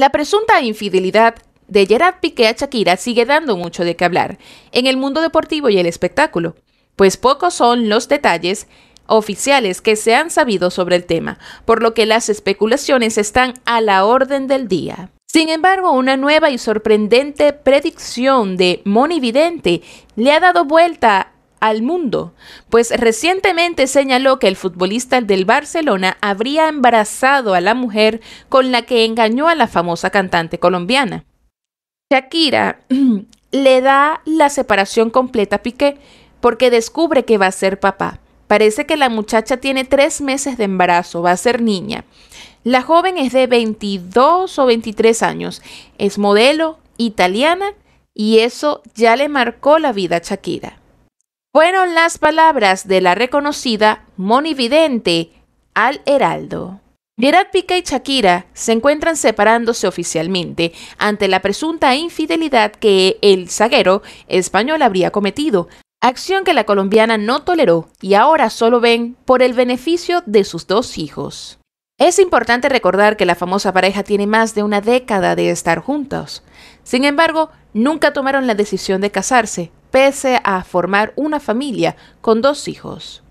La presunta infidelidad de Gerard Piqué a Shakira sigue dando mucho de qué hablar en el mundo deportivo y el espectáculo, pues pocos son los detalles oficiales que se han sabido sobre el tema, por lo que las especulaciones están a la orden del día. Sin embargo, una nueva y sorprendente predicción de Monividente le ha dado vuelta al mundo, pues recientemente señaló que el futbolista del Barcelona habría embarazado a la mujer con la que engañó a la famosa cantante colombiana. Shakira le da la separación completa a Piqué porque descubre que va a ser papá. Parece que la muchacha tiene tres meses de embarazo, va a ser niña. La joven es de 22 o 23 años, es modelo italiana y eso ya le marcó la vida a Shakira. Fueron las palabras de la reconocida monividente Al Heraldo. Gerard Pica y Shakira se encuentran separándose oficialmente ante la presunta infidelidad que el zaguero español habría cometido, acción que la colombiana no toleró y ahora solo ven por el beneficio de sus dos hijos. Es importante recordar que la famosa pareja tiene más de una década de estar juntos. Sin embargo, nunca tomaron la decisión de casarse, pese a formar una familia con dos hijos.